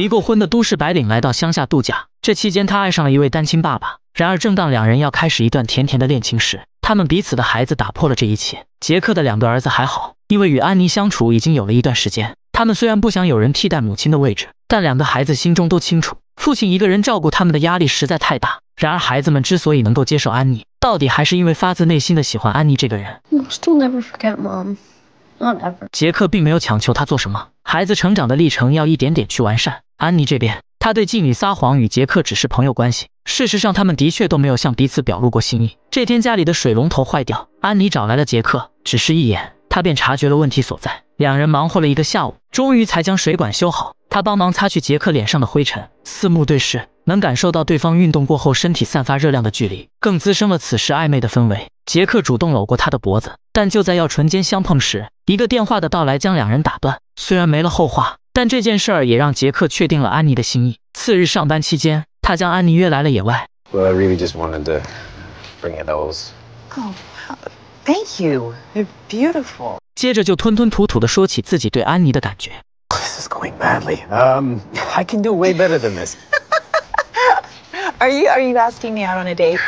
离过婚的都市白领来到乡下度假，这期间他爱上了一位单亲爸爸。然而，正当两人要开始一段甜甜的恋情时，他们彼此的孩子打破了这一切。杰克的两个儿子还好，因为与安妮相处已经有了一段时间，他们虽然不想有人替代母亲的位置，但两个孩子心中都清楚，父亲一个人照顾他们的压力实在太大。然而，孩子们之所以能够接受安妮，到底还是因为发自内心的喜欢安妮这个人。I'll never forget mom. t ever. 杰克并没有强求他做什么。孩子成长的历程要一点点去完善。安妮这边，她对妓女撒谎与杰克只是朋友关系。事实上，他们的确都没有向彼此表露过心意。这天，家里的水龙头坏掉，安妮找来了杰克，只是一眼，他便察觉了问题所在。两人忙活了一个下午，终于才将水管修好。他帮忙擦去杰克脸上的灰尘，四目对视，能感受到对方运动过后身体散发热量的距离，更滋生了此时暧昧的氛围。杰克主动搂过她的脖子，但就在要唇间相碰时，一个电话的到来将两人打断。虽然没了后话，但这件事儿也让杰克确定了安妮的心意。次日上班期间，他将安妮约来了野外。Well, really I j u s Thank wanted bring to t you o s e t Oh, you. It's beautiful. 接着就吞吞吐吐的说起自己对安妮的感觉。This is going badly. Um, I can do way better than this. Are you Are you asking me out on a date?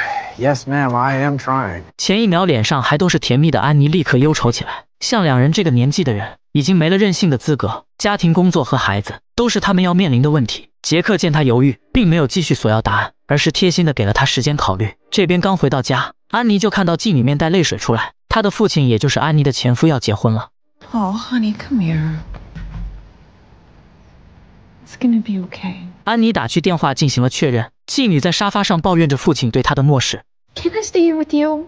Yes, ma'am. I am trying. 前一秒脸上还都是甜蜜的安妮，立刻忧愁起来。像两人这个年纪的人，已经没了任性的资格，家庭、工作和孩子都是他们要面临的问题。杰克见他犹豫，并没有继续索要答案，而是贴心的给了他时间考虑。这边刚回到家，安妮就看到妓女面带泪水出来，她的父亲，也就是安妮的前夫要结婚了。Oh, honey, come here. It's gonna be okay. 安妮打去电话进行了确认。妓女在沙发上抱怨着父亲对她的漠视。Can I stay here with you?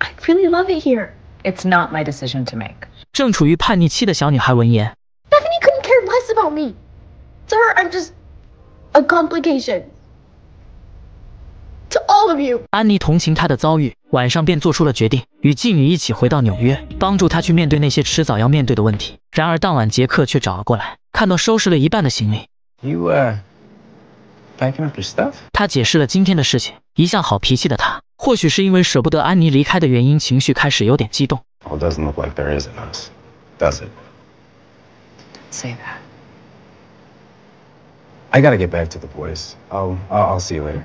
I really love it here. It's not my decision to make. 正处于叛逆期的小女孩闻言，Bethany couldn't care less about me. To her, I'm just a complication. To all of you. 安妮同情她的遭遇，晚上便做出了决定，与妓女一起回到纽约，帮助她去面对那些迟早要面对的问题。然而当晚，杰克却找了过来，看到收拾了一半的行李。You uh. up stuff。他解释了今天的事情。一向好脾气的他，或许是因为舍不得安妮离开的原因，情绪开始有点激动。Doesn't look like there isn't us, does it? Say that. I gotta get back to the boys. I'll I'll see you later.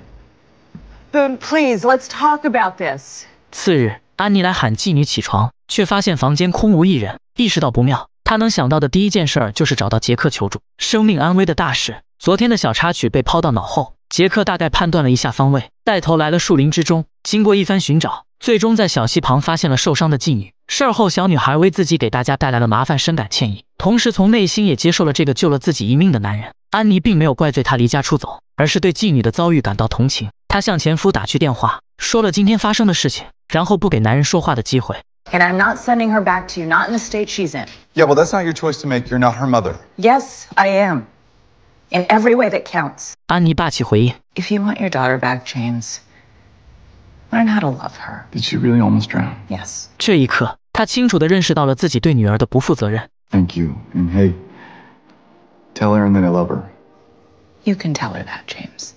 Boom, please, let's talk about this. 次日，安妮来喊妓女起床，却发现房间空无一人，意识到不妙，她能想到的第一件事就是找到杰克求助，生命安危的大事。昨天的小插曲被抛到脑后，杰克大概判断了一下方位，带头来了树林之中。经过一番寻找，最终在小溪旁发现了受伤的妓女。事后，小女孩为自己给大家带来了麻烦深感歉意，同时从内心也接受了这个救了自己一命的男人。安妮并没有怪罪他离家出走，而是对妓女的遭遇感到同情。她向前夫打去电话，说了今天发生的事情，然后不给男人说话的机会。And I'm not sending her back to you, not in the state she's in. Yeah, well, that's not your choice to make. You're not her mother. Yes, I am. in every way that counts. If you want your daughter back, James, learn how to love her.” Did she really almost drown? Yes. Thank you, and hey, tell Erin that I love her. You can tell her that, James.